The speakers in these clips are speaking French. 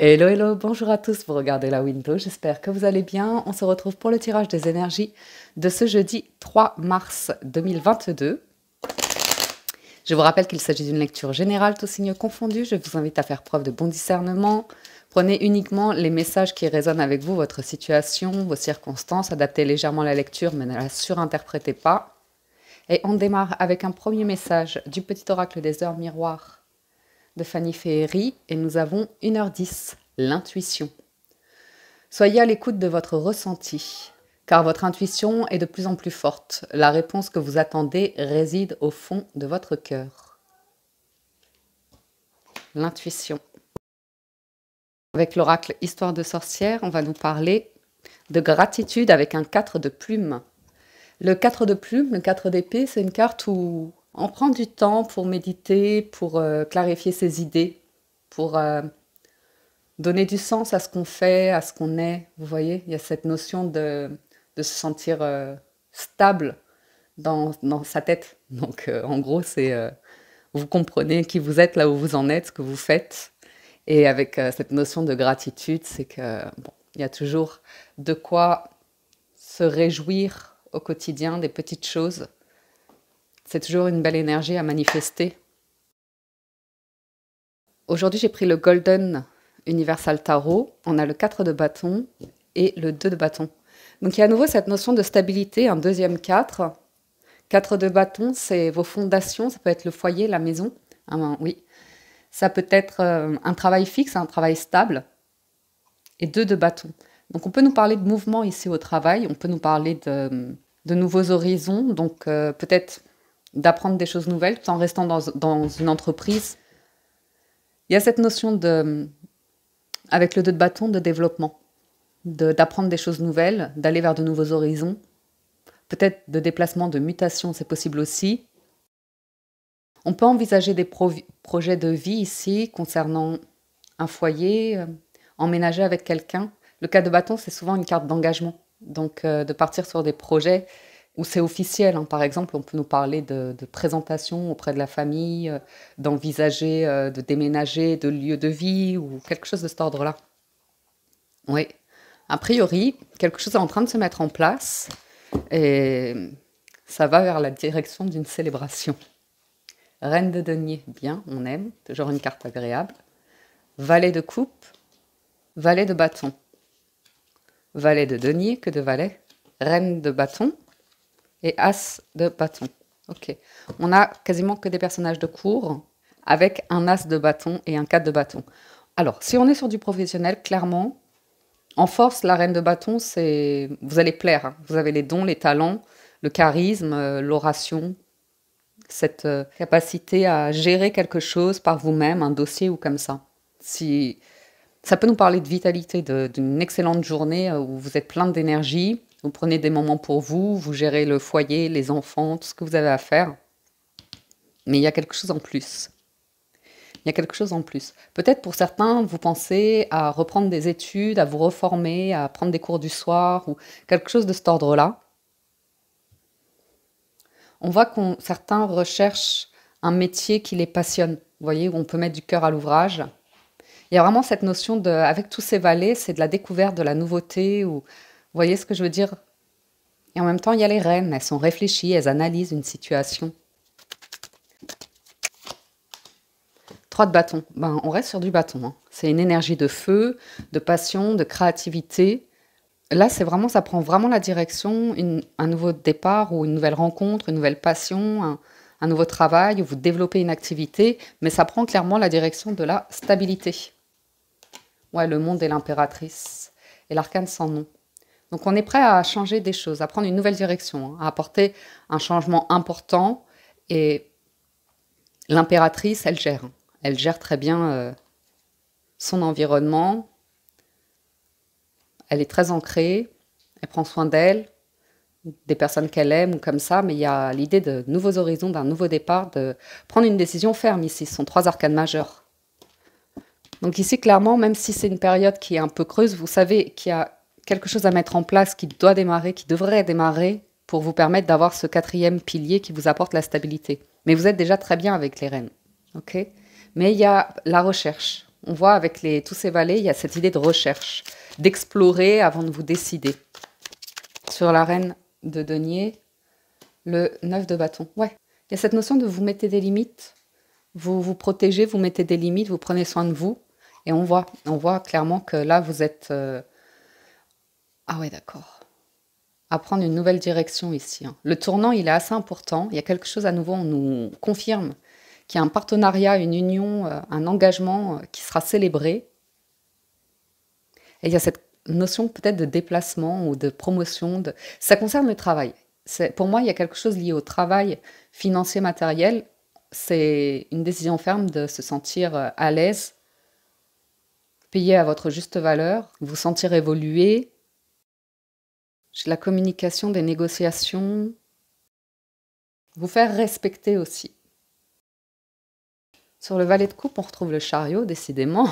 Hello, hello, bonjour à tous, vous regardez la window, j'espère que vous allez bien. On se retrouve pour le tirage des énergies de ce jeudi 3 mars 2022. Je vous rappelle qu'il s'agit d'une lecture générale, tous signes confondus. Je vous invite à faire preuve de bon discernement. Prenez uniquement les messages qui résonnent avec vous, votre situation, vos circonstances. Adaptez légèrement la lecture, mais ne la surinterprétez pas. Et on démarre avec un premier message du petit oracle des heures miroirs de Fanny Ferry et nous avons 1h10, l'intuition. Soyez à l'écoute de votre ressenti, car votre intuition est de plus en plus forte. La réponse que vous attendez réside au fond de votre cœur. L'intuition. Avec l'oracle Histoire de sorcière, on va nous parler de gratitude avec un 4 de plume. Le 4 de plume, le 4 d'épée, c'est une carte où on prend du temps pour méditer, pour euh, clarifier ses idées, pour euh, donner du sens à ce qu'on fait, à ce qu'on est. Vous voyez, il y a cette notion de, se sentir euh, stable dans, sa tête. Donc, en gros, c'est vous comprenez qui vous êtes, là où vous en êtes, ce que vous faites. Et avec cette notion de gratitude, c'est que il y a toujours de quoi se réjouir au quotidien des petites choses c'est toujours une belle énergie à manifester. Aujourd'hui, j'ai pris le Golden Universal Tarot. On a le 4 de bâton et le 2 de bâton. Donc il y a à nouveau cette notion de stabilité, un deuxième 4. 4 de bâton, c'est vos fondations, ça peut être le foyer, la maison. Ah ben oui. Ça peut être euh, un travail fixe, un travail stable. Et 2 de bâton. Donc on peut nous parler de mouvement ici au travail, on peut nous parler de, de nouveaux horizons, donc euh, peut-être d'apprendre des choses nouvelles tout en restant dans, une entreprise. Il y a cette notion de, avec le deux de bâton, de développement, d'apprendre des choses nouvelles, d'aller vers de nouveaux horizons, peut-être de déplacement, de mutation, c'est possible aussi. On peut envisager des projets de vie ici concernant un foyer, euh, emménager avec quelqu'un. Le cas de bâton, c'est souvent une carte d'engagement. Donc, euh, de partir sur des projets ou c'est officiel. Hein. Par exemple, on peut nous parler de, présentation auprès de la famille, euh, d'envisager euh, de déménager de lieu de vie ou quelque chose de cet ordre-là. Oui. A priori, quelque chose est en train de se mettre en place et ça va vers la direction d'une célébration. Reine de denier, bien, on aime, toujours une carte agréable. Valet de coupe, valet de bâton. Valet de denier que de valet. Reine de bâton, et As de bâton. Ok. On a quasiment que des personnages de cours avec un As de bâton et un 4 de bâton. Alors, si on est sur du professionnel, clairement, en force, la reine de bâton, c'est vous allez plaire. Hein. Vous avez les dons, les talents, le charisme, euh, l'oration, cette euh, capacité à gérer quelque chose par vous-même, un dossier ou comme ça. Si ça peut nous parler de vitalité, d'une excellente journée euh, où vous êtes plein d'énergie, vous prenez des moments pour vous, vous gérez le foyer, les enfants, tout ce que vous avez à faire. Mais il y a quelque chose en plus. Il y a quelque chose en plus. Peut-être pour certains, vous pensez à reprendre des études, à vous reformer, à prendre des cours du soir ou quelque chose de cet ordre-là. On voit que certains recherchent un métier qui les passionne, vous voyez, où on peut mettre du cœur à l'ouvrage. Il y a vraiment cette notion de, avec tous ces vallées, c'est de la découverte de la nouveauté ou vous voyez ce que je veux dire Et en même temps, il y a les reines, elles sont réfléchies, elles analysent une situation. Trois de bâton. Ben, on reste sur du bâton. Hein. C'est une énergie de feu, de passion, de créativité. Là, c'est vraiment, ça prend vraiment la direction, un nouveau départ ou une nouvelle rencontre, une nouvelle passion, un, nouveau travail, vous développez une activité, mais ça prend clairement la direction de la stabilité. Ouais, le monde est l'impératrice et l'arcane sans nom. Donc on est prêt à changer des choses, à prendre une nouvelle direction, hein, à apporter un changement important. Et l'impératrice, elle gère. Elle gère très bien euh, son environnement. Elle est très ancrée. Elle prend soin d'elle, des personnes qu'elle aime ou comme ça. Mais il y a l'idée de nouveaux horizons, d'un nouveau départ, de prendre une décision ferme ici. Ce sont trois arcanes majeures. Donc ici, clairement, même si c'est une période qui est un peu creuse, vous savez qu'il y a quelque chose à mettre en place qui doit démarrer, qui devrait démarrer pour vous permettre d'avoir ce quatrième pilier qui vous apporte la stabilité. Mais vous êtes déjà très bien avec les reines. ok Mais il y a la recherche. On voit avec les, tous ces valets, il y a cette idée de recherche, d'explorer avant de vous décider. Sur la reine de denier, le 9 de bâton. Ouais. Il y a cette notion de vous mettez des limites, vous vous protégez, vous mettez des limites, vous prenez soin de vous. Et on voit, on voit clairement que là, vous êtes... Euh, ah ouais, d'accord. À prendre une nouvelle direction ici. Hein. Le tournant, il est assez important. Il y a quelque chose à nouveau, on nous confirme qu'il y a un partenariat, une union, euh, un engagement euh, qui sera célébré. Et il y a cette notion peut-être de déplacement ou de promotion. De... Ça concerne le travail. Pour moi, il y a quelque chose lié au travail financier matériel. C'est une décision ferme de se sentir euh, à l'aise, payer à votre juste valeur, vous sentir évoluer, la communication, des négociations. Vous faire respecter aussi. Sur le valet de coupe, on retrouve le chariot, décidément.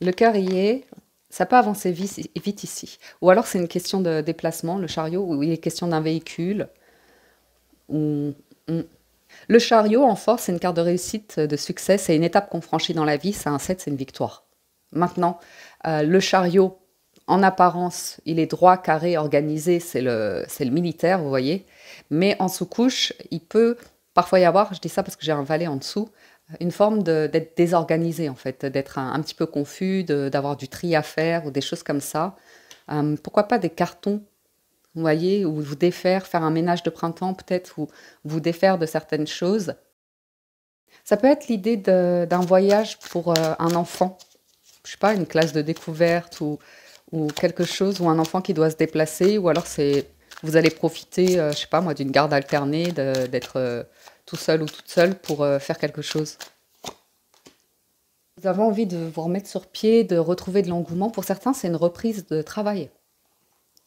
Le cœur y est, ça peut avancer vite, vite ici. Ou alors c'est une question de déplacement, le chariot, ou il est question d'un véhicule. Hmm. Le chariot en force, c'est une carte de réussite, de succès, c'est une étape qu'on franchit dans la vie, c'est un 7, c'est une victoire. Maintenant, euh, le chariot, en apparence, il est droit, carré, organisé, c'est le, le militaire, vous voyez. Mais en sous-couche, il peut parfois y avoir, je dis ça parce que j'ai un valet en dessous, une forme d'être désorganisé, en fait, d'être un, petit peu confus, d'avoir du tri à faire ou des choses comme ça. Euh, pourquoi pas des cartons, vous voyez, ou vous défaire, faire un ménage de printemps peut-être, ou vous défaire de certaines choses. Ça peut être l'idée d'un voyage pour euh, un enfant, je sais pas, une classe de découverte ou ou quelque chose, ou un enfant qui doit se déplacer, ou alors c'est vous allez profiter, euh, je sais pas moi, d'une garde alternée, d'être euh, tout seul ou toute seule pour euh, faire quelque chose. Vous avez envie de vous remettre sur pied, de retrouver de l'engouement. Pour certains, c'est une reprise de travail.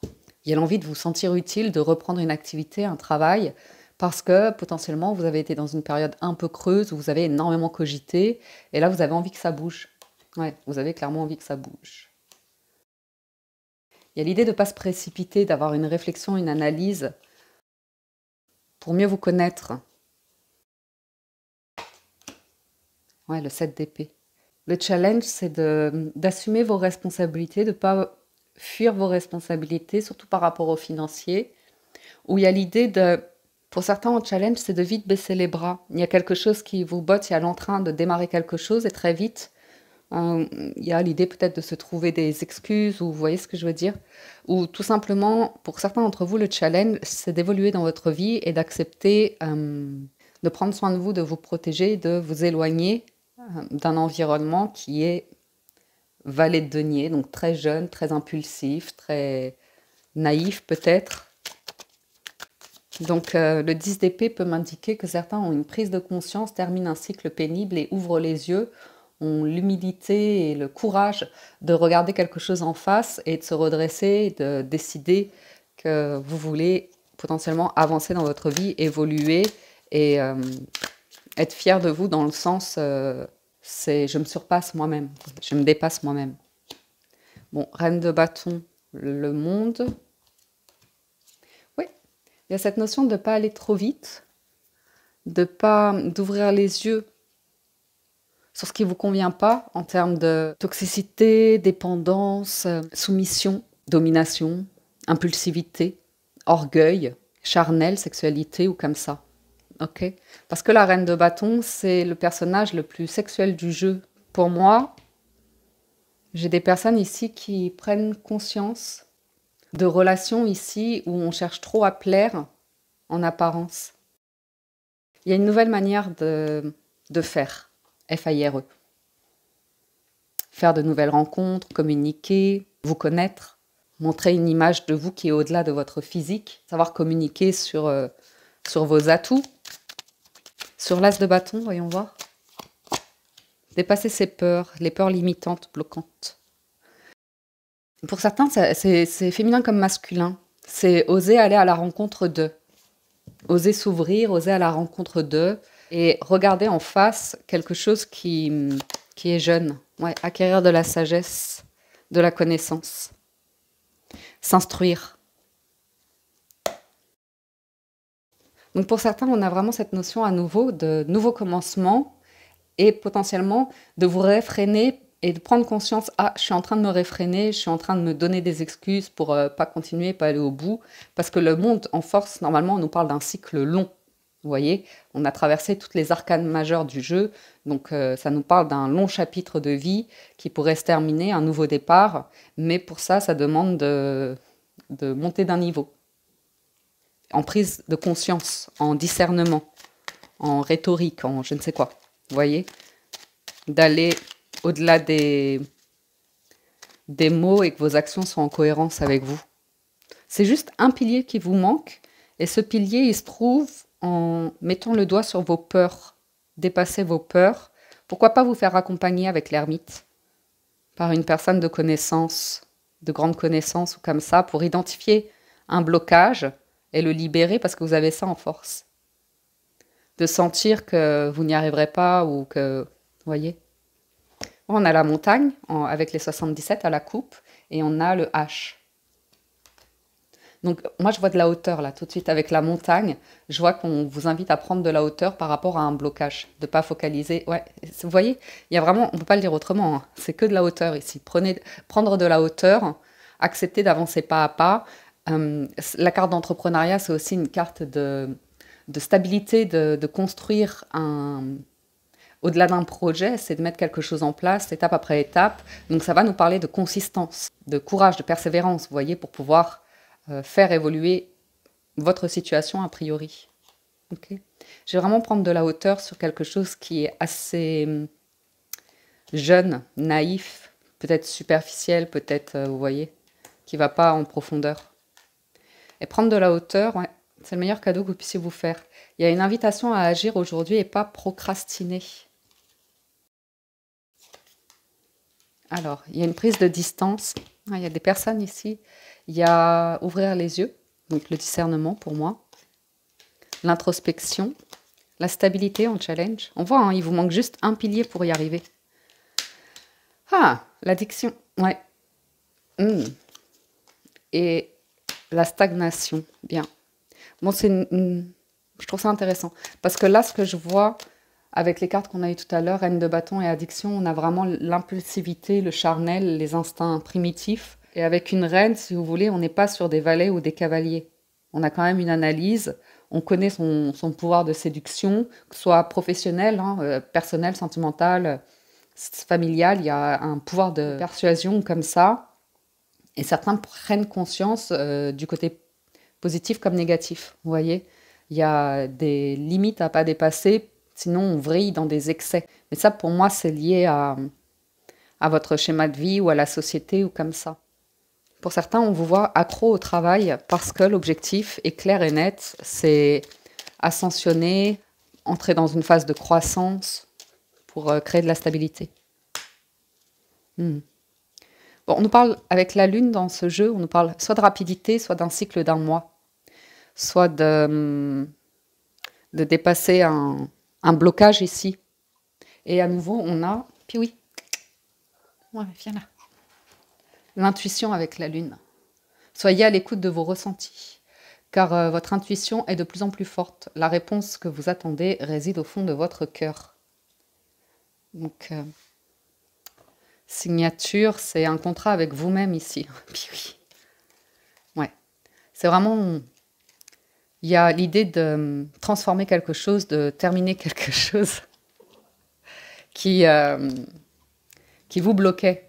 Il y a l'envie de vous sentir utile, de reprendre une activité, un travail, parce que potentiellement, vous avez été dans une période un peu creuse où vous avez énormément cogité, et là, vous avez envie que ça bouge. Ouais, vous avez clairement envie que ça bouge. Il y a l'idée de ne pas se précipiter, d'avoir une réflexion, une analyse pour mieux vous connaître. Ouais, le 7 d'épée. Le challenge, c'est d'assumer vos responsabilités, de ne pas fuir vos responsabilités, surtout par rapport aux financiers, Ou il y a l'idée de, pour certains, le challenge, c'est de vite baisser les bras. Il y a quelque chose qui vous botte, il y a l'entrain de démarrer quelque chose et très vite, il y a l'idée peut-être de se trouver des excuses, ou vous voyez ce que je veux dire Ou tout simplement, pour certains d'entre vous, le challenge, c'est d'évoluer dans votre vie et d'accepter de prendre soin de vous, de vous protéger, de vous éloigner d'un environnement qui est valet de denier, donc très jeune, très impulsif, très naïf peut-être. Donc euh, le 10 d'épée peut m'indiquer que certains ont une prise de conscience, terminent un cycle pénible et ouvrent les yeux ont l'humilité et le courage de regarder quelque chose en face et de se redresser, de décider que vous voulez potentiellement avancer dans votre vie, évoluer et euh, être fier de vous dans le sens euh, c'est je me surpasse moi-même, je me dépasse moi-même. Bon, reine de bâton, le monde. Oui, il y a cette notion de ne pas aller trop vite, de pas d'ouvrir les yeux sur ce qui vous convient pas en termes de toxicité, dépendance, euh, soumission, domination, impulsivité, orgueil, charnel, sexualité ou comme ça. Parce que la reine de bâton, c'est le personnage le plus sexuel du jeu. Pour moi, j'ai des personnes ici qui prennent conscience de relations ici où on cherche trop à plaire en apparence. Il y a une nouvelle manière de faire. FIRE. Faire de nouvelles rencontres, communiquer, vous connaître, montrer une image de vous qui est au-delà de votre physique, savoir communiquer sur, euh, sur vos atouts. Sur l'as de bâton, voyons voir. Dépasser ses peurs, les peurs limitantes, bloquantes. Pour certains, c'est féminin comme masculin. C'est oser aller à la rencontre d'eux. Oser s'ouvrir, oser à la rencontre d'eux et regarder en face quelque chose qui, qui est jeune. acquérir de la sagesse, de la connaissance, s'instruire. Donc pour certains, on a vraiment cette notion à nouveau de nouveau commencement et potentiellement de vous réfréner et de prendre conscience ah je suis en train de me réfréner, je suis en train de me donner des excuses pour ne euh, pas continuer, pas aller au bout parce que le monde en force normalement on nous parle d'un cycle long vous voyez, on a traversé toutes les arcanes majeures du jeu, donc euh, ça nous parle d'un long chapitre de vie qui pourrait se terminer, un nouveau départ, mais pour ça, ça demande de, monter d'un niveau, en prise de conscience, en discernement, en rhétorique, en je ne sais quoi. Vous voyez, d'aller au-delà des, des mots et que vos actions soient en cohérence avec vous. C'est juste un pilier qui vous manque, et ce pilier, il se trouve en mettant le doigt sur vos peurs, dépasser vos peurs. Pourquoi pas vous faire accompagner avec l'ermite par une personne de connaissance, de grande connaissance ou comme ça, pour identifier un blocage et le libérer parce que vous avez ça en force. De sentir que vous n'y arriverez pas ou que, vous voyez. On a la montagne avec les 77 à la coupe et on a le H. Donc moi, je vois de la hauteur là tout de suite avec la montagne. Je vois qu'on vous invite à prendre de la hauteur par rapport à un blocage, de pas focaliser. Ouais, vous voyez, il y a vraiment, on ne peut pas le dire autrement. Hein. C'est que de la hauteur ici. Prenez, prendre de la hauteur, accepter d'avancer pas à pas. Hum, la carte d'entrepreneuriat, c'est aussi une carte de, stabilité, de, construire un, au-delà d'un projet, c'est de mettre quelque chose en place étape après étape. Donc ça va nous parler de consistance, de courage, de persévérance, vous voyez, pour pouvoir euh, faire évoluer votre situation a priori. Ok. je vais vraiment prendre de la hauteur sur quelque chose qui est assez hum, jeune, naïf, peut-être superficiel, peut-être, euh, vous voyez, qui va pas en profondeur. Et prendre de la hauteur, c'est le meilleur cadeau que vous puissiez vous faire. Il y a une invitation à agir aujourd'hui et pas procrastiner. Alors, il y a une prise de distance. Ah, il y a des personnes ici il y a ouvrir les yeux, donc le discernement pour moi, l'introspection, la stabilité en challenge. On voit, hein, il vous manque juste un pilier pour y arriver. Ah, l'addiction, ouais. Hmm. Et la stagnation, bien. Bon, c'est je trouve ça intéressant. Parce que là, ce que je vois avec les cartes qu'on a eues tout à l'heure, haine de bâton et addiction, on a vraiment l'impulsivité, le charnel, les instincts primitifs et avec une reine, si vous voulez, on n'est pas sur des valets ou des cavaliers. On a quand même une analyse, on connaît son, pouvoir de séduction, que ce soit professionnel, hein, euh, personnel, sentimental, familial, il y a un pouvoir de persuasion comme ça. Et certains prennent conscience euh, du côté positif comme négatif, vous voyez il y a des limites à pas dépasser, sinon on vrille dans des excès. Mais ça, pour moi, c'est lié à, à votre schéma de vie ou à la société ou comme ça. Pour certains, on vous voit accro au travail parce que l'objectif est clair et net, c'est ascensionner, entrer dans une phase de croissance pour euh, créer de la stabilité. Hmm. on nous parle avec la Lune dans ce jeu, on nous parle soit de rapidité, soit d'un cycle d'un mois, soit de, hmm, de dépasser un, un, blocage ici. Et à nouveau, on a, puis oui, ouais, viens là l'intuition avec la Lune. Soyez à l'écoute de vos ressentis, car euh, votre intuition est de plus en plus forte. La réponse que vous attendez réside au fond de votre cœur. Donc, euh, signature, c'est un contrat avec vous-même ici. oui. Ouais. C'est vraiment. Il y a l'idée de euh, transformer quelque chose, de terminer quelque chose qui, qui vous bloquait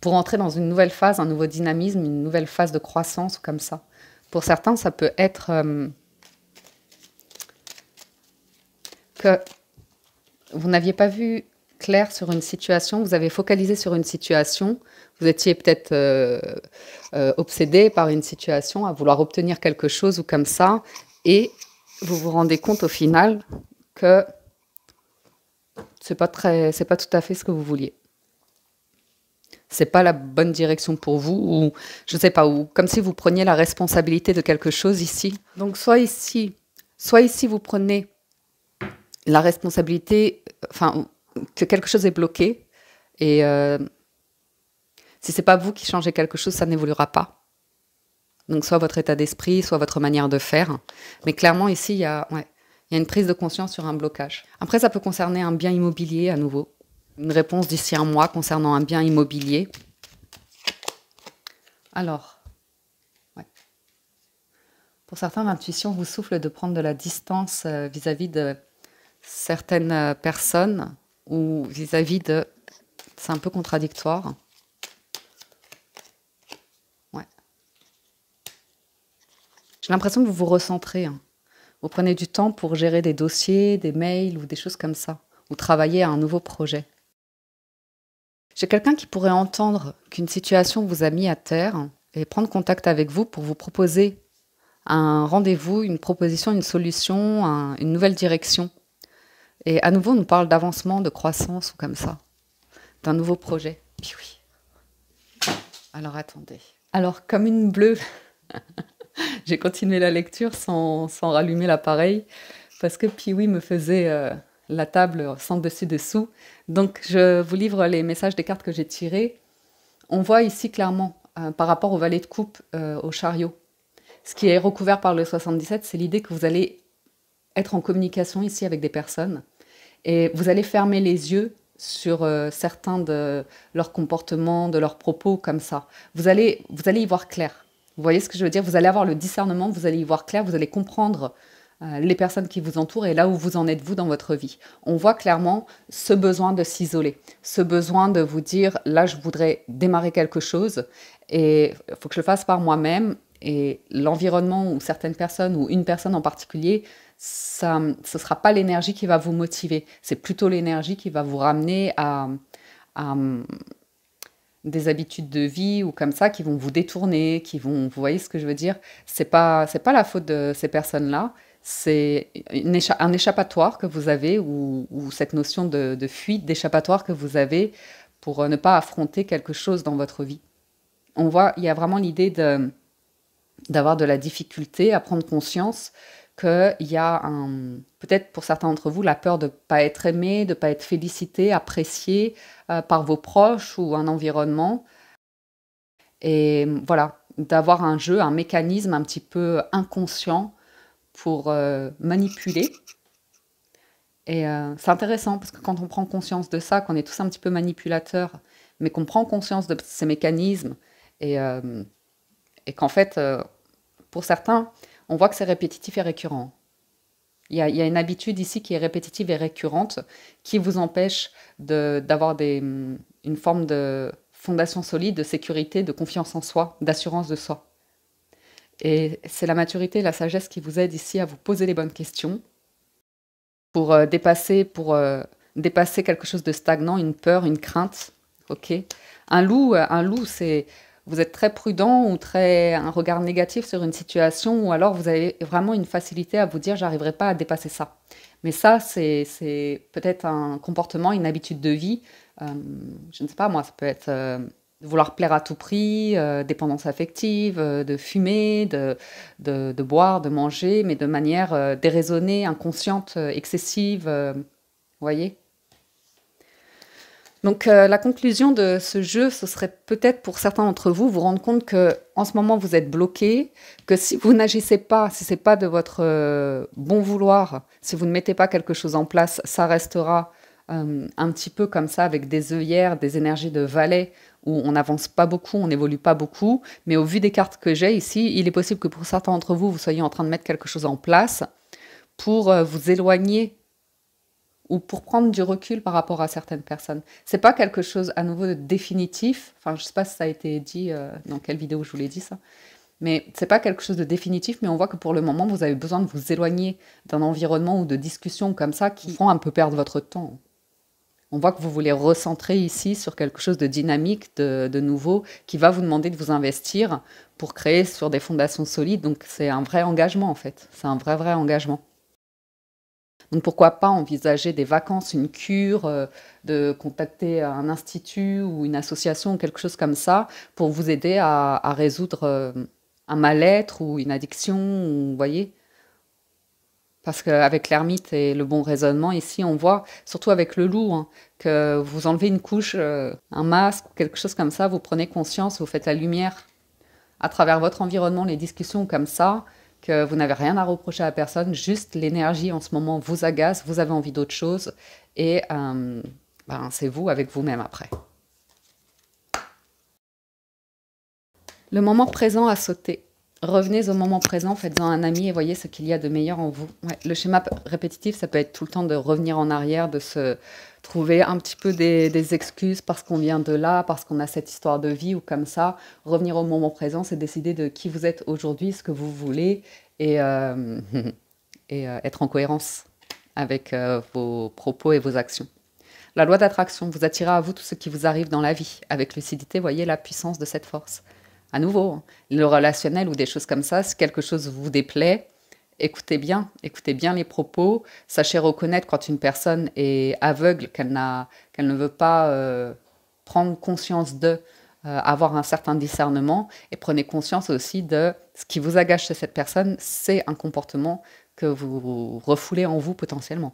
pour entrer dans une nouvelle phase, un nouveau dynamisme, une nouvelle phase de croissance comme ça. Pour certains, ça peut être euh, que vous n'aviez pas vu clair sur une situation, vous avez focalisé sur une situation, vous étiez peut-être euh, euh, obsédé par une situation, à vouloir obtenir quelque chose ou comme ça, et vous vous rendez compte au final que c'est pas c'est pas tout à fait ce que vous vouliez c'est pas la bonne direction pour vous ou je sais pas ou comme si vous preniez la responsabilité de quelque chose ici. Donc soit ici, soit ici vous prenez la responsabilité, enfin que quelque chose est bloqué et euh, si si n'est pas vous qui changez quelque chose, ça n'évoluera pas. Donc soit votre état d'esprit, soit votre manière de faire, mais clairement ici il y a une prise de conscience sur un blocage. Après, ça peut concerner un bien immobilier à nouveau une réponse d'ici un mois concernant un bien immobilier. Alors, pour certains, l'intuition vous souffle de prendre de la distance euh, vis-à-vis de certaines euh, personnes ou vis-à-vis de... C'est un peu contradictoire. J'ai l'impression que vous vous recentrez. Hein. Vous prenez du temps pour gérer des dossiers, des mails ou des choses comme ça, ou travailler à un nouveau projet. J'ai quelqu'un qui pourrait entendre qu'une situation vous a mis à terre et prendre contact avec vous pour vous proposer un rendez-vous, une proposition, une solution, une nouvelle direction. Et à nouveau, on nous parle d'avancement, de croissance ou comme ça, d'un nouveau projet. Puis oui. Alors attendez. Alors, comme une bleue, j'ai continué la lecture sans, rallumer l'appareil parce que Piwi me faisait euh, la table sans dessus-dessous. Donc, je vous livre les messages des cartes que j'ai tirées. On voit ici clairement, euh, par rapport au valet de coupe, euh, au chariot, ce qui est recouvert par le 77, c'est l'idée que vous allez être en communication ici avec des personnes et vous allez fermer les yeux sur euh, certains de leurs comportements, de leurs propos comme ça. Vous allez, vous allez y voir clair. Vous voyez ce que je veux dire Vous allez avoir le discernement, vous allez y voir clair, vous allez comprendre euh, les personnes qui vous entourent et là où vous en êtes vous dans votre vie. On voit clairement ce besoin de s'isoler, ce besoin de vous dire là je voudrais démarrer quelque chose et il faut que je le fasse par moi-même et l'environnement ou certaines personnes ou une personne en particulier, ça, ce ne sera pas l'énergie qui va vous motiver, c'est plutôt l'énergie qui va vous ramener à, des habitudes de vie ou comme ça qui vont vous détourner, qui vont, vous voyez ce que je veux dire, c'est pas, c'est pas la faute de ces personnes-là, c'est un échappatoire que vous avez ou, cette notion de, fuite, d'échappatoire que vous avez pour euh, ne pas affronter quelque chose dans votre vie. On voit, il y a vraiment l'idée d'avoir de, la difficulté à prendre conscience qu'il y a peut-être pour certains d'entre vous la peur de ne pas être aimé, de ne pas être félicité, apprécié euh, par vos proches ou un environnement. Et voilà, d'avoir un jeu, un mécanisme un petit peu inconscient pour euh, manipuler. Et euh, c'est intéressant parce que quand on prend conscience de ça, qu'on est tous un petit peu manipulateurs, mais qu'on prend conscience de ces mécanismes et, euh, et qu'en fait, pour certains, on voit que c'est répétitif et récurrent. Il y, a, une habitude ici qui est répétitive et récurrente qui vous empêche d'avoir une forme de fondation solide, de sécurité, de confiance en soi, d'assurance de soi. Et c'est la maturité, la sagesse qui vous aide ici à vous poser les bonnes questions pour euh, dépasser, pour euh, dépasser quelque chose de stagnant, une peur, une crainte. Ok. Un loup, euh, un loup, c'est vous êtes très prudent ou très un regard négatif sur une situation, ou alors vous avez vraiment une facilité à vous dire j'arriverai pas à dépasser ça. Mais ça, c'est peut-être un comportement, une habitude de vie. je ne sais pas moi, ça peut être de vouloir plaire à tout prix, euh, dépendance affective, euh, de fumer, de, de, boire, de manger, mais de manière euh, déraisonnée, inconsciente, excessive. voyez Donc la conclusion de ce jeu, ce serait peut-être pour certains d'entre vous vous rendre compte que en ce moment vous êtes bloqué, que si vous n'agissez pas, si c'est pas de votre bon vouloir, si vous ne mettez pas quelque chose en place, ça restera un petit peu comme ça avec des œillères, des énergies de valet où on n'avance pas beaucoup, on n'évolue pas beaucoup, mais au vu des cartes que j'ai ici, il est possible que pour certains d'entre vous, vous soyez en train de mettre quelque chose en place pour euh, vous éloigner ou pour prendre du recul par rapport à certaines personnes. C'est pas quelque chose à nouveau définitif. Enfin, je sais pas si ça a été dit euh, dans quelle vidéo je vous l'ai dit ça, mais c'est pas quelque chose de définitif. Mais on voit que pour le moment, vous avez besoin de vous éloigner d'un environnement ou de discussions comme ça qui font un peu perdre votre temps on voit que vous voulez recentrer ici sur quelque chose de dynamique, de, nouveau, qui va vous demander de vous investir pour créer sur des fondations solides. Donc c'est un vrai engagement en fait, c'est un vrai vrai engagement. Donc pourquoi pas envisager des vacances, une cure, euh, de contacter un institut ou une association, quelque chose comme ça, pour vous aider à, résoudre euh, un mal-être ou une addiction, vous voyez parce qu'avec l'ermite et le bon raisonnement, ici, on voit, surtout avec le loup, hein, que vous enlevez une couche, euh, un masque, quelque chose comme ça, vous prenez conscience, vous faites la lumière à travers votre environnement, les discussions comme ça, que vous n'avez rien à reprocher à personne, juste l'énergie en ce moment vous agace, vous avez envie d'autre chose, et euh, ben, c'est vous avec vous-même après. Le moment présent a sauté revenez au moment présent, faites-en un ami et voyez ce qu'il y a de meilleur en vous. le schéma répétitif, ça peut être tout le temps de revenir en arrière, de se trouver un petit peu des, excuses parce qu'on vient de là, parce qu'on a cette histoire de vie ou comme ça. Revenir au moment présent, c'est décider de qui vous êtes aujourd'hui, ce que vous voulez et, euh, euh, être en cohérence avec euh, vos propos et vos actions. La loi d'attraction, vous attirez à vous tout ce qui vous arrive dans la vie. Avec lucidité, voyez la puissance de cette force à nouveau, hein. le relationnel ou des choses comme ça, si quelque chose vous déplaît, écoutez bien, écoutez bien les propos, sachez reconnaître quand une personne est aveugle, qu'elle qu'elle ne veut pas euh, prendre conscience de, euh, avoir un certain discernement, et prenez conscience aussi de ce qui vous agace chez cette personne, c'est un comportement que vous refoulez en vous potentiellement.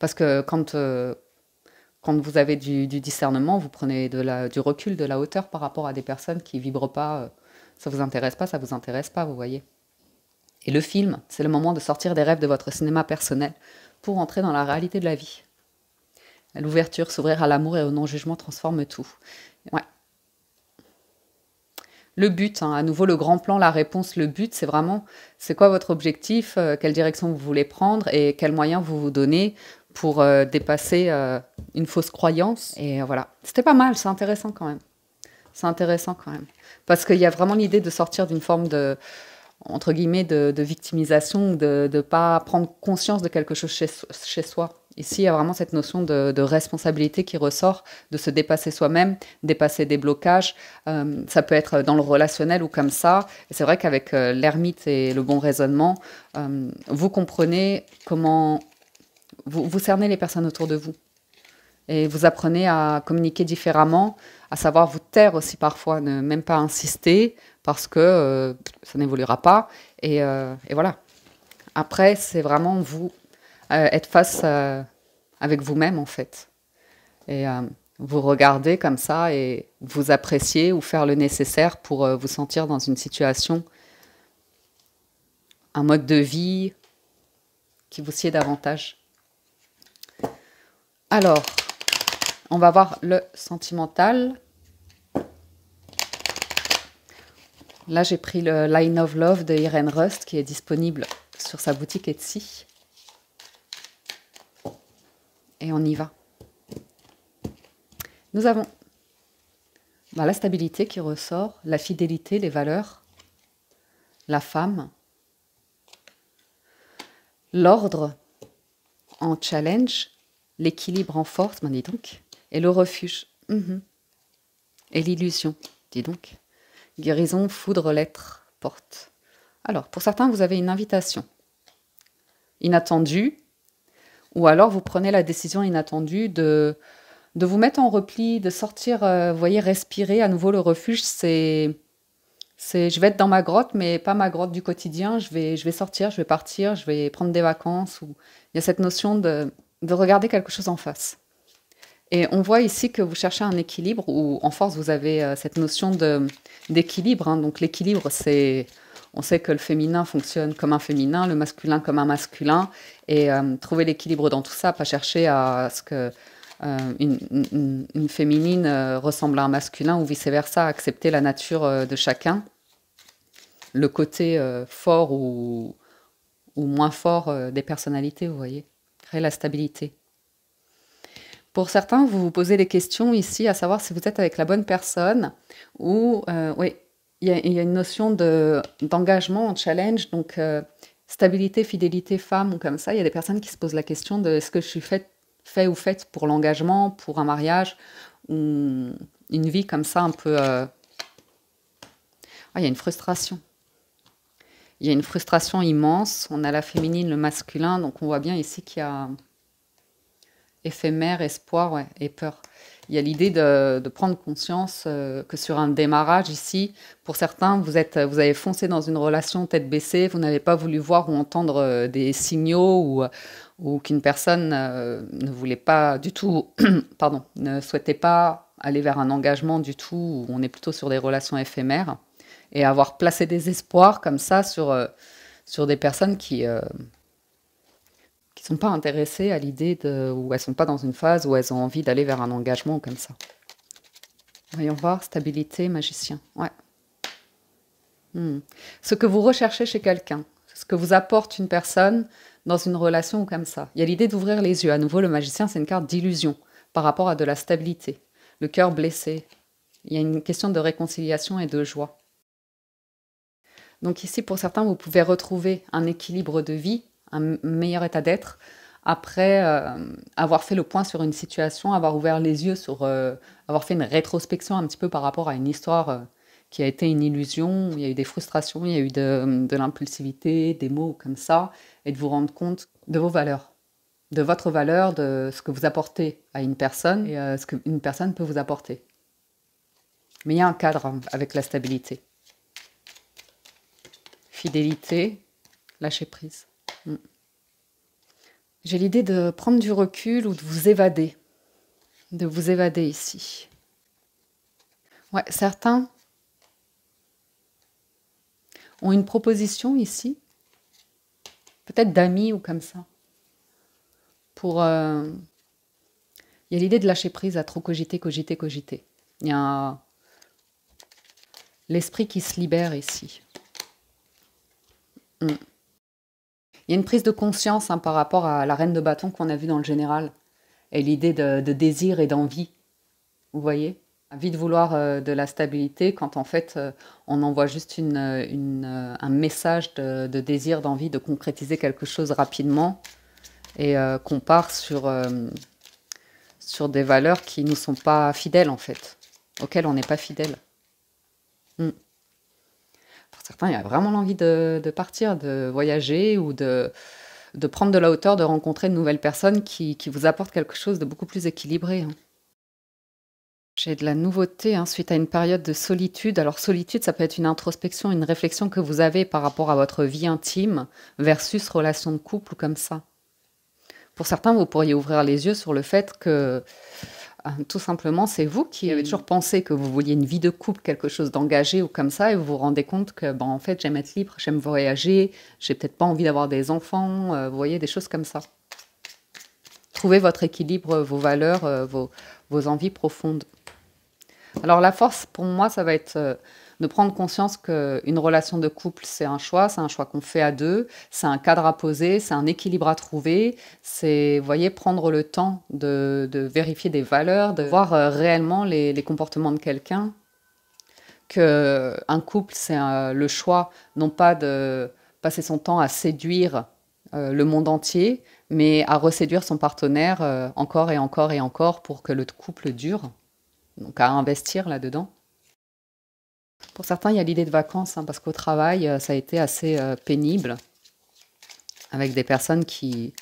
Parce que quand, euh, quand vous avez du, discernement, vous prenez du recul, de la hauteur par rapport à des personnes qui vibrent pas. Euh, ça vous intéresse pas, ça vous intéresse pas, vous voyez. Et le film, c'est le moment de sortir des rêves de votre cinéma personnel pour entrer dans la réalité de la vie. L'ouverture, s'ouvrir à l'amour et au non-jugement transforme tout. Le but, hein, à nouveau le grand plan, la réponse, le but, c'est vraiment c'est quoi votre objectif, euh, quelle direction vous voulez prendre et quels moyens vous vous donnez pour euh, dépasser euh, une fausse croyance. Et euh, voilà, c'était pas mal, c'est intéressant quand même. C'est intéressant quand même. Parce qu'il y a vraiment l'idée de sortir d'une forme de, entre guillemets, de, victimisation, de ne pas prendre conscience de quelque chose chez, chez soi. Ici, il y a vraiment cette notion de, de responsabilité qui ressort, de se dépasser soi-même, dépasser des blocages. ça peut être dans le relationnel ou comme ça. Et c'est vrai qu'avec l'ermite et le bon raisonnement, vous comprenez comment vous, cernez les personnes autour de vous. Et vous apprenez à communiquer différemment, à savoir vous taire aussi parfois, ne même pas insister, parce que euh, ça n'évoluera pas. Euh, et, voilà. Après, c'est vraiment vous, euh, être face avec vous-même, en fait. Et vous regarder comme ça et vous apprécier ou faire le nécessaire pour vous sentir dans une situation, un mode de vie qui vous sied davantage. Alors, on va voir le sentimental. Là, j'ai pris le Line of Love de Irene Rust qui est disponible sur sa boutique Etsy. Et on y va. Nous avons bah, la stabilité qui ressort, la fidélité, les valeurs, la femme, l'ordre en challenge, l'équilibre en force, ben, dis donc, et le refuge, mhm. et l'illusion, dis donc. Guérison, foudre, l'être porte. Alors, pour certains, vous avez une invitation inattendue, ou alors vous prenez la décision inattendue de, de vous mettre en repli, de sortir, euh, vous voyez, respirer à nouveau le refuge, c'est c'est je vais être dans ma grotte mais pas ma grotte du quotidien, je vais je vais sortir, je vais partir, je vais prendre des vacances ou il y a cette notion de de regarder quelque chose en face. Et on voit ici que vous cherchez un équilibre, ou en force, vous avez euh, cette notion d'équilibre. Hein. Donc l'équilibre, c'est... On sait que le féminin fonctionne comme un féminin, le masculin comme un masculin, et euh, trouver l'équilibre dans tout ça, pas chercher à, ce que euh, une, féminine ressemble à un masculin ou vice-versa, accepter la nature de chacun, le côté fort ou, ou, moins fort des personnalités, vous voyez la stabilité. Pour certains, vous vous posez des questions ici, à savoir si vous êtes avec la bonne personne ou, euh, oui, il y, a une notion d'engagement de, en challenge, donc euh, stabilité, fidélité, femme ou comme ça. Il y a des personnes qui se posent la question de est-ce que je suis fait fait ou faite pour l'engagement, pour un mariage ou une vie comme ça un peu. Euh, ah, il y a une frustration il y a une frustration immense. On a la féminine, le masculin, donc on voit bien ici qu'il y a éphémère, espoir et peur. Il y a l'idée de, prendre conscience euh, que sur un démarrage ici, pour certains, vous, êtes, vous avez foncé dans une relation tête baissée, vous n'avez pas voulu voir ou entendre euh, des signaux ou, qu'une personne euh, ne voulait pas du tout, pardon, ne souhaitait pas aller vers un engagement du tout, on est plutôt sur des relations éphémères et avoir placé des espoirs comme ça sur, euh, sur des personnes qui ne euh, sont pas intéressées à l'idée de. ou elles sont pas dans une phase où elles ont envie d'aller vers un engagement comme ça. Voyons voir, stabilité, magicien. Ouais. Hmm. Ce que vous recherchez chez quelqu'un, ce que vous apporte une personne dans une relation comme ça. Il y a l'idée d'ouvrir les yeux. À nouveau, le magicien, c'est une carte d'illusion par rapport à de la stabilité. Le cœur blessé. Il y a une question de réconciliation et de joie. Donc ici, pour certains, vous pouvez retrouver un équilibre de vie, un meilleur état d'être, après euh, avoir fait le point sur une situation, avoir ouvert les yeux sur, euh, avoir fait une rétrospection un petit peu par rapport à une histoire euh, qui a été une illusion, il y a eu des frustrations, il y a eu de, de l'impulsivité, des mots comme ça, et de vous rendre compte de vos valeurs, de votre valeur, de ce que vous apportez à une personne et ce qu'une personne peut vous apporter. Mais il y a un cadre avec la stabilité fidélité, lâcher prise. Mm. J'ai l'idée de prendre du recul ou de vous évader, de vous évader ici. Ouais, certains ont une proposition ici, peut-être d'amis ou comme ça, pour... Euh, il y a l'idée de lâcher prise à trop cogiter, cogiter, cogiter. Il y a l'esprit qui se libère ici. Mm. Il y a une prise de conscience hein, par rapport à la reine de bâton qu'on a vue dans le général et l'idée de, désir et d'envie. Vous voyez Envie de vouloir euh, de la stabilité quand en fait euh, on envoie juste euh, un message de, désir, d'envie de concrétiser quelque chose rapidement et qu'on part sur, sur des valeurs qui ne sont pas fidèles en fait, auxquelles on n'est pas fidèle. Certains, il y a vraiment l'envie de, partir, de voyager ou de, de prendre de la hauteur, de rencontrer de nouvelles personnes qui, vous apportent quelque chose de beaucoup plus équilibré. Hein. J'ai de la nouveauté hein, suite à une période de solitude. Alors solitude, ça peut être une introspection, une réflexion que vous avez par rapport à votre vie intime versus relation de couple ou comme ça. Pour certains, vous pourriez ouvrir les yeux sur le fait que ah, tout simplement, c'est vous qui avez toujours pensé que vous vouliez une vie de couple, quelque chose d'engagé ou comme ça, et vous vous rendez compte que, bon, en fait, j'aime être libre, j'aime voyager, j'ai peut-être pas envie d'avoir des enfants, euh, vous voyez, des choses comme ça. Trouvez votre équilibre, vos valeurs, euh, vos, envies profondes. Alors, la force, pour moi, ça va être euh, de prendre conscience qu'une relation de couple, c'est un choix, c'est un choix qu'on fait à deux, c'est un cadre à poser, c'est un équilibre à trouver, c'est, voyez, prendre le temps de, vérifier des valeurs, de voir euh, réellement les, comportements de quelqu'un, qu'un couple, c'est euh, le choix, non pas de passer son temps à séduire euh, le monde entier, mais à reséduire son partenaire encore et encore et encore pour que le couple dure. Donc à investir là-dedans. Pour certains, il y a l'idée de vacances, hein, parce qu'au travail, euh, ça a été assez euh, pénible, avec des personnes qui,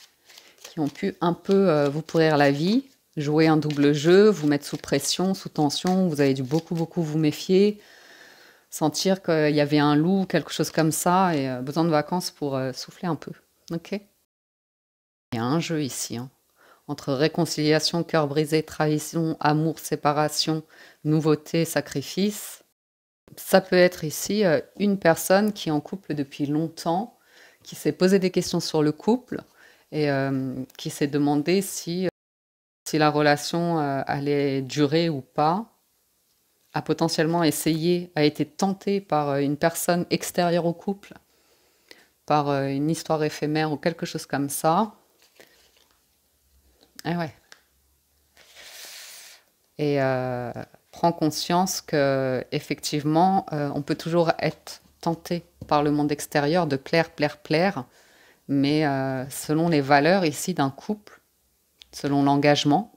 ont pu un peu euh, vous pourrir la vie, jouer un double jeu, vous mettre sous pression, sous tension, vous avez dû beaucoup, beaucoup vous méfier, sentir qu'il y avait un loup, quelque chose comme ça, et besoin de vacances pour souffler un peu. Ok Il y a un jeu ici. Hein. entre réconciliation, cœur brisé, trahison, amour, séparation, nouveauté, sacrifice. Ça peut être ici euh, une personne qui est en couple depuis longtemps, qui s'est posé des questions sur le couple et euh, qui s'est demandé si, euh, la relation allait durer ou pas, a potentiellement essayé, a été tentée par une personne extérieure au couple, par une histoire éphémère ou quelque chose comme ça. Et ah ouais. Et conscience que effectivement, euh, on peut toujours être tenté par le monde extérieur de plaire, plaire, plaire, mais euh, selon les valeurs ici d'un couple, selon l'engagement,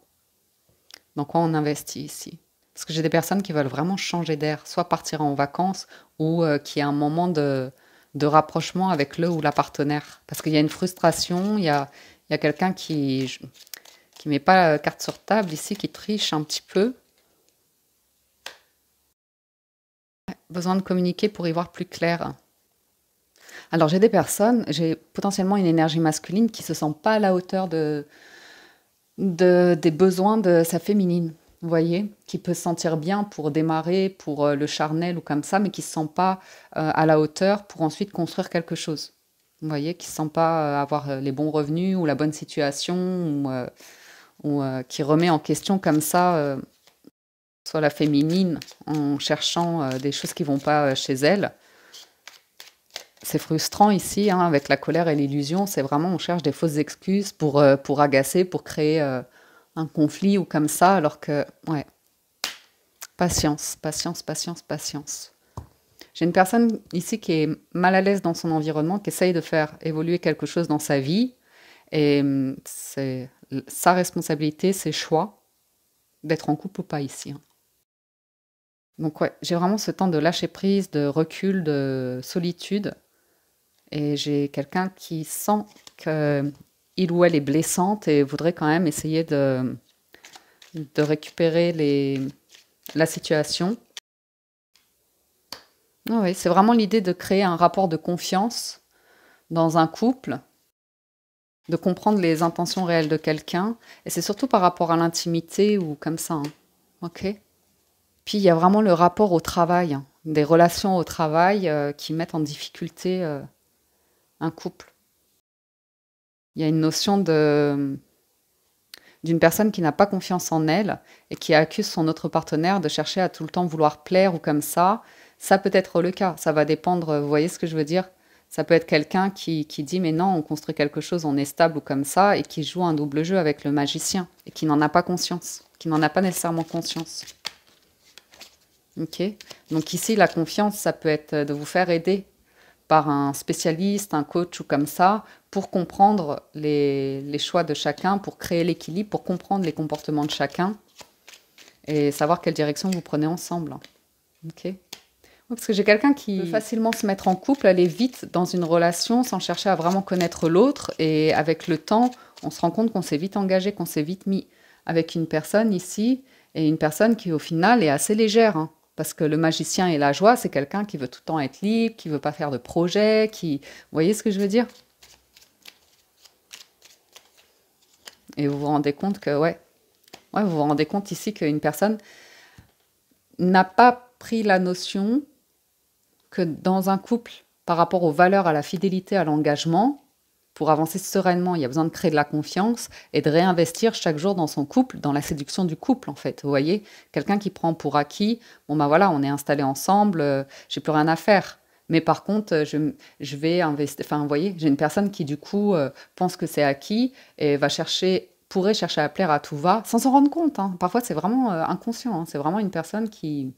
dans quoi on investit ici. Parce que j'ai des personnes qui veulent vraiment changer d'air, soit partir en vacances ou euh, qui a un moment de, de rapprochement avec le ou la partenaire. Parce qu'il y a une frustration, il y a, il y a quelqu'un qui, qui met pas la carte sur table ici, qui triche un petit peu besoin de communiquer pour y voir plus clair Alors j'ai des personnes, j'ai potentiellement une énergie masculine qui se sent pas à la hauteur de, des besoins de sa féminine, vous voyez, qui peut se sentir bien pour démarrer, pour euh, le charnel ou comme ça, mais qui se sent pas euh, à la hauteur pour ensuite construire quelque chose. Vous voyez, qui se sent pas euh, avoir les bons revenus ou la bonne situation, ou, qui remet en question comme ça soit la féminine, en cherchant euh, des choses qui vont pas euh, chez elle. C'est frustrant ici, hein, avec la colère et l'illusion, c'est vraiment on cherche des fausses excuses pour, euh, pour agacer, pour créer un conflit ou comme ça, alors que, ouais, patience, patience, patience, patience. J'ai une personne ici qui est mal à l'aise dans son environnement, qui essaye de faire évoluer quelque chose dans sa vie. Et hum, c'est sa responsabilité, ses choix d'être en couple ou pas ici. Hein. Donc ouais, j'ai vraiment ce temps de lâcher prise, de recul, de solitude. Et j'ai quelqu'un qui sent qu'il ou elle est blessante et voudrait quand même essayer de, de récupérer les, la situation. Ah oui, c'est vraiment l'idée de créer un rapport de confiance dans un couple, de comprendre les intentions réelles de quelqu'un, et c'est surtout par rapport à l'intimité ou comme ça. Hein. Ok puis il y a vraiment le rapport au travail, hein. des relations au travail euh, qui mettent en difficulté euh, un couple. Il y a une notion d'une personne qui n'a pas confiance en elle et qui accuse son autre partenaire de chercher à tout le temps vouloir plaire ou comme ça, ça peut être le cas. Ça va dépendre, euh, vous voyez ce que je veux dire Ça peut être quelqu'un qui, qui dit mais non, on construit quelque chose, on est stable ou comme ça, et qui joue un double jeu avec le magicien et qui n'en a pas conscience, qui n'en a pas nécessairement conscience. Ok. Donc ici, la confiance, ça peut être de vous faire aider par un spécialiste, un coach ou comme ça, pour comprendre les, choix de chacun, pour créer l'équilibre, pour comprendre les comportements de chacun et savoir quelle direction vous prenez ensemble. Ok. parce que j'ai quelqu'un qui peut facilement se mettre en couple, aller vite dans une relation sans chercher à vraiment connaître l'autre. Et avec le temps, on se rend compte qu'on s'est vite engagé, qu'on s'est vite mis avec une personne ici et une personne qui au final est assez légère. Hein. Parce que le magicien et la joie, c'est quelqu'un qui veut tout le temps être libre, qui veut pas faire de projet, qui... Vous voyez ce que je veux dire Et vous vous rendez compte que, ouais, ouais vous vous rendez compte ici qu'une personne n'a pas pris la notion que dans un couple, par rapport aux valeurs, à la fidélité, à l'engagement, pour avancer sereinement, il y a besoin de créer de la confiance et de réinvestir chaque jour dans son couple, dans la séduction du couple en fait. Vous voyez, quelqu'un qui prend pour acquis, bon ben voilà, on est installé ensemble, euh, j'ai plus rien à faire. Mais par contre, euh, je, vais investir. Enfin, vous voyez, j'ai une personne qui, du coup, euh, pense que c'est acquis et va chercher pourrait chercher à plaire à tout va sans s'en rendre compte. Hein. Parfois, c'est vraiment inconscient. Hein. C'est vraiment une personne qui,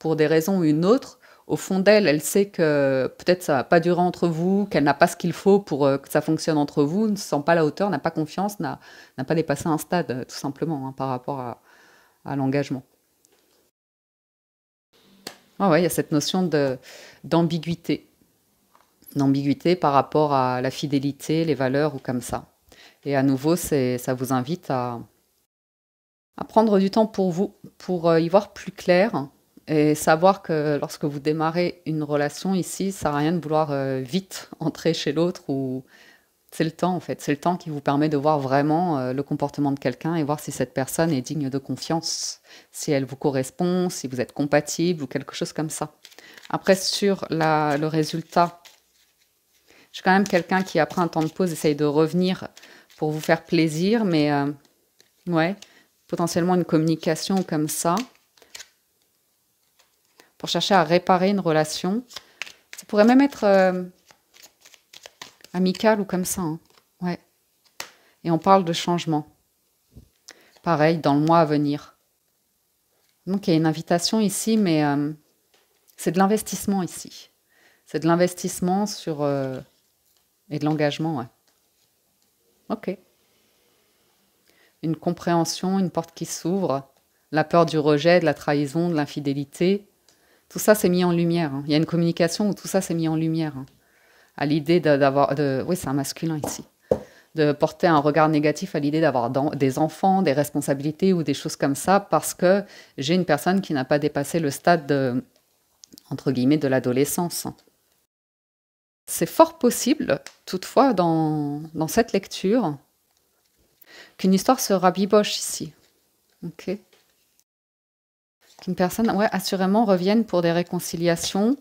pour des raisons ou une autre, au fond d'elle, elle sait que peut-être ça va pas durer entre vous, qu'elle n'a pas ce qu'il faut pour euh, que ça fonctionne entre vous, ne se sent pas la hauteur, n'a pas confiance, n'a pas dépassé un stade, euh, tout simplement, hein, par rapport à, l'engagement. Ah ouais, il y a cette notion d'ambiguïté. D'ambiguïté par rapport à la fidélité, les valeurs ou comme ça. Et à nouveau, ça vous invite à, à prendre du temps pour vous, pour euh, y voir plus clair, et savoir que lorsque vous démarrez une relation ici, ça n'a rien de vouloir euh, vite entrer chez l'autre ou c'est le temps en fait. C'est le temps qui vous permet de voir vraiment euh, le comportement de quelqu'un et voir si cette personne est digne de confiance, si elle vous correspond, si vous êtes compatible ou quelque chose comme ça. Après, sur le résultat, je suis quand même quelqu'un qui, après un temps de pause, essaye de revenir pour vous faire plaisir, mais euh, ouais, potentiellement une communication comme ça pour chercher à réparer une relation. Ça pourrait même être euh, amical ou comme ça. Hein. Ouais. Et on parle de changement. Pareil, dans le mois à venir. Donc il y a une invitation ici, mais euh, c'est de l'investissement ici. C'est de l'investissement sur euh, et de l'engagement. Ok. Une compréhension, une porte qui s'ouvre, la peur du rejet, de la trahison, de l'infidélité, tout ça s'est mis en lumière. Hein. Il y a une communication où tout ça s'est mis en lumière. Hein. À l'idée d'avoir. De, oui, c'est un masculin ici. De porter un regard négatif à l'idée d'avoir des enfants, des responsabilités ou des choses comme ça parce que j'ai une personne qui n'a pas dépassé le stade, de, entre guillemets, de l'adolescence. C'est fort possible, toutefois, dans, dans cette lecture, qu'une histoire se rabiboche ici. ok une personne, ouais, assurément, reviennent pour des réconciliations,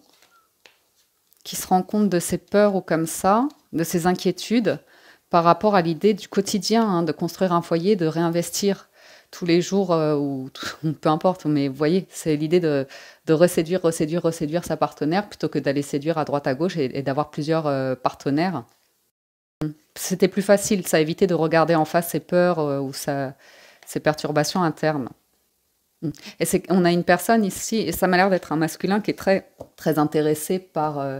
qui se rend compte de ses peurs ou comme ça, de ses inquiétudes par rapport à l'idée du quotidien, hein, de construire un foyer, de réinvestir tous les jours, euh, ou peu importe, mais vous voyez, c'est l'idée de, de, reséduire, reséduire, reséduire sa partenaire plutôt que d'aller séduire à droite, à gauche et, d'avoir plusieurs euh, partenaires. C'était plus facile, ça évitait de regarder en face ses peurs euh, ou ses perturbations internes. Et c'est, on a une personne ici, et ça m'a l'air d'être un masculin qui est très, très intéressé par, euh,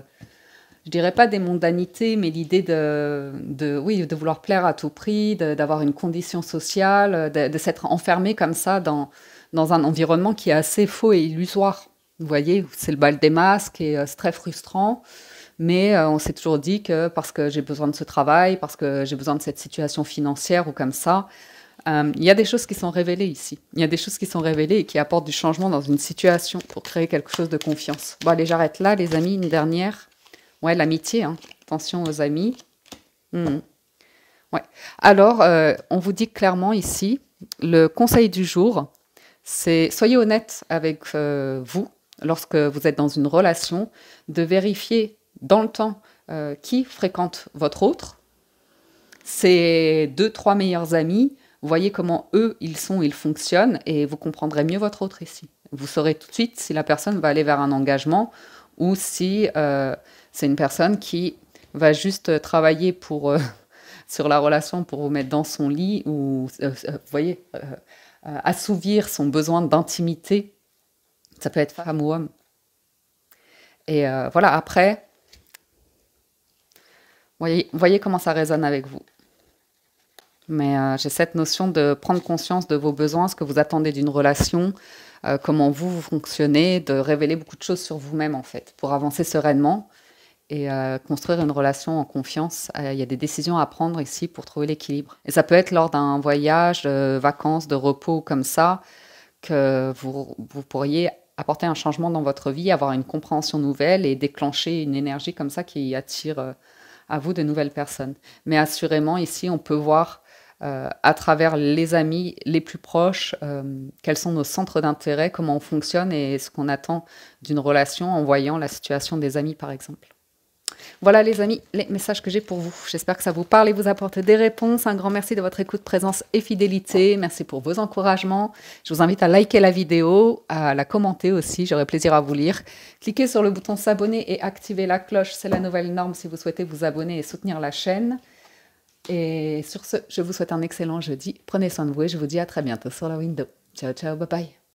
je dirais pas des mondanités, mais l'idée de, de, oui, de vouloir plaire à tout prix, d'avoir une condition sociale, de, s'être enfermé comme ça dans, dans un environnement qui est assez faux et illusoire. Vous voyez, c'est le bal des masques et euh, c'est très frustrant. Mais euh, on s'est toujours dit que parce que j'ai besoin de ce travail, parce que j'ai besoin de cette situation financière ou comme ça, euh, il y a des choses qui sont révélées ici. Il y a des choses qui sont révélées et qui apportent du changement dans une situation pour créer quelque chose de confiance. Bon, allez, j'arrête là, les amis. Une dernière. Ouais, l'amitié. Hein. Attention aux amis. Hmm. Ouais. Alors, euh, on vous dit clairement ici, le conseil du jour, c'est soyez honnête avec euh, vous lorsque vous êtes dans une relation, de vérifier dans le temps qui fréquente votre autre, ses deux, trois meilleurs amis, vous voyez comment eux, ils sont, ils fonctionnent, et vous comprendrez mieux votre autre ici. Vous saurez tout de suite si la personne va aller vers un engagement ou si euh, c'est une personne qui va juste euh, travailler pour, euh, sur la relation pour vous mettre dans son lit ou, voyez, assouvir son besoin d'intimité. Ça peut être femme ou homme. Et voilà, après, voyez, voyez comment ça résonne avec vous. Mais euh, j'ai cette notion de prendre conscience de vos besoins, ce que vous attendez d'une relation, euh, comment vous, vous fonctionnez, de révéler beaucoup de choses sur vous-même en fait, pour avancer sereinement et euh, construire une relation en confiance. Il y a des décisions à prendre ici pour trouver l'équilibre. Et ça peut être lors d'un voyage, de vacances, de repos comme ça, que vous, vous pourriez apporter un changement dans votre vie, avoir une compréhension nouvelle et déclencher une énergie comme ça qui attire à vous de nouvelles personnes. Mais assurément, ici, on peut voir euh, à travers les amis les plus proches, euh, quels sont nos centres d'intérêt, comment on fonctionne et ce qu'on attend d'une relation en voyant la situation des amis par exemple. Voilà les amis, les messages que j'ai pour vous. J'espère que ça vous parle et vous apporte des réponses. Un grand merci de votre écoute, présence et fidélité. Merci pour vos encouragements. Je vous invite à liker la vidéo, à la commenter aussi, j'aurais plaisir à vous lire. Cliquez sur le bouton s'abonner et activez la cloche, c'est la nouvelle norme si vous souhaitez vous abonner et soutenir la chaîne. Et sur ce, je vous souhaite un excellent jeudi. Prenez soin de vous et je vous dis à très bientôt sur la window. Ciao, ciao, bye bye.